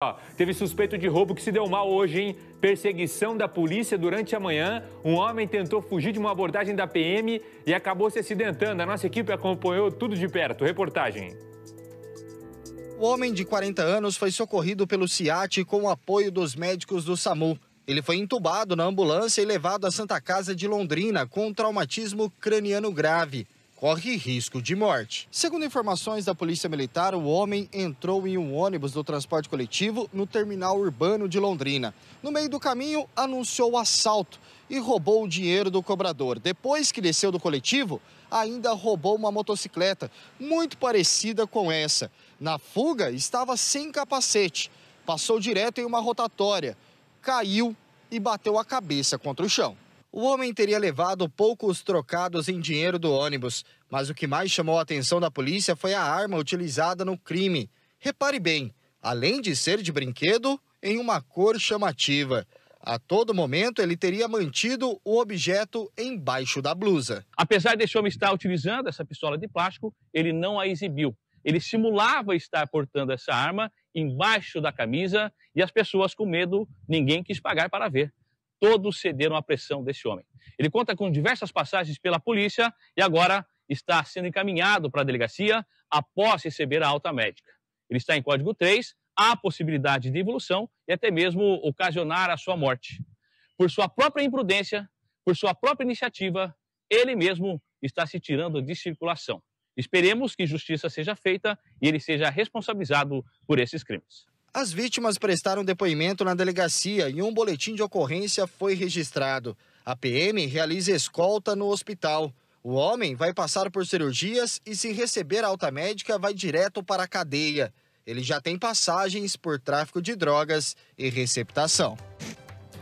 Ó, teve suspeito de roubo que se deu mal hoje, hein? Perseguição da polícia durante a manhã. Um homem tentou fugir de uma abordagem da PM e acabou se acidentando. A nossa equipe acompanhou tudo de perto. Reportagem. O homem de 40 anos foi socorrido pelo CIAT com o apoio dos médicos do SAMU. Ele foi entubado na ambulância e levado à Santa Casa de Londrina com um traumatismo craniano grave corre risco de morte. Segundo informações da Polícia Militar, o homem entrou em um ônibus do transporte coletivo no terminal urbano de Londrina. No meio do caminho, anunciou o assalto e roubou o dinheiro do cobrador. Depois que desceu do coletivo, ainda roubou uma motocicleta, muito parecida com essa. Na fuga, estava sem capacete, passou direto em uma rotatória, caiu e bateu a cabeça contra o chão o homem teria levado poucos trocados em dinheiro do ônibus, mas o que mais chamou a atenção da polícia foi a arma utilizada no crime. Repare bem, além de ser de brinquedo, em uma cor chamativa. A todo momento ele teria mantido o objeto embaixo da blusa. Apesar desse homem estar utilizando essa pistola de plástico, ele não a exibiu. Ele simulava estar portando essa arma embaixo da camisa e as pessoas com medo, ninguém quis pagar para ver todos cederam à pressão desse homem. Ele conta com diversas passagens pela polícia e agora está sendo encaminhado para a delegacia após receber a alta médica. Ele está em código 3, há possibilidade de evolução e até mesmo ocasionar a sua morte. Por sua própria imprudência, por sua própria iniciativa, ele mesmo está se tirando de circulação. Esperemos que justiça seja feita e ele seja responsabilizado por esses crimes. As vítimas prestaram depoimento na delegacia e um boletim de ocorrência foi registrado. A PM realiza escolta no hospital. O homem vai passar por cirurgias e, se receber alta médica, vai direto para a cadeia. Ele já tem passagens por tráfico de drogas e receptação.